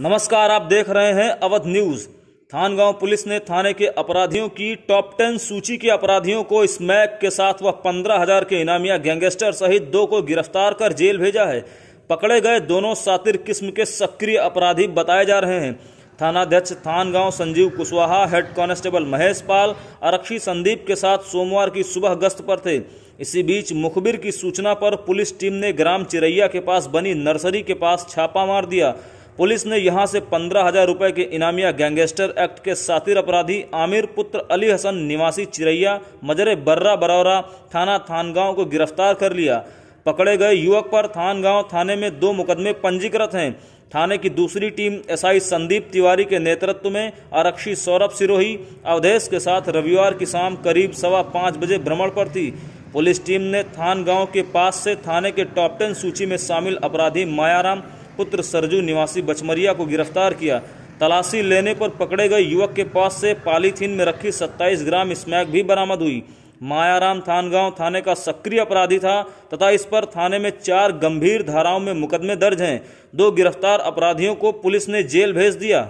नमस्कार आप देख रहे हैं अवध न्यूज थानगांव पुलिस ने थाने के अपराधियों की टॉप टेन सूची के अपराधियों को स्मैक के साथ वह पंद्रह हजार के इनामिया गैंगस्टर सहित दो को गिरफ्तार कर जेल भेजा है पकड़े गए दोनों सातिर किस्म के सक्रिय अपराधी बताए जा रहे हैं थानाध्यक्ष थानगांव संजीव कुशवाहा हेड कांस्टेबल महेश पाल आरक्षी संदीप के साथ सोमवार की सुबह गश्त पर थे इसी बीच मुखबिर की सूचना पर पुलिस टीम ने ग्राम चिरैया के पास बनी नर्सरी के पास छापा मार दिया पुलिस ने यहां से पंद्रह हजार रुपए के इनामिया गैंगस्टर एक्ट के सातिर अपराधी आमिर पुत्र अली हसन निवासी चिरैया मजरे बर्रा बरौरा थाना थानगांव को गिरफ्तार कर लिया पकड़े गए युवक पर थानगांव थाने में दो मुकदमे पंजीकृत हैं थाने की दूसरी टीम एसआई संदीप तिवारी के नेतृत्व में आरक्षी सौरभ सिरोही अवधेश के साथ रविवार की शाम करीब सवा पाँच बजे भ्रमण पर थी पुलिस टीम ने थान गांव के पास से थाने के टॉप टेन सूची में शामिल अपराधी मायाराम पुत्र सरजू निवासी बचमरिया को गिरफ्तार किया तलाशी लेने पर पकड़े गए युवक के पास से पालीथीन में रखी 27 ग्राम स्मैक भी बरामद हुई मायाराम थानगांव थाने का सक्रिय अपराधी था तथा इस पर थाने में चार गंभीर धाराओं में मुकदमे दर्ज हैं दो गिरफ्तार अपराधियों को पुलिस ने जेल भेज दिया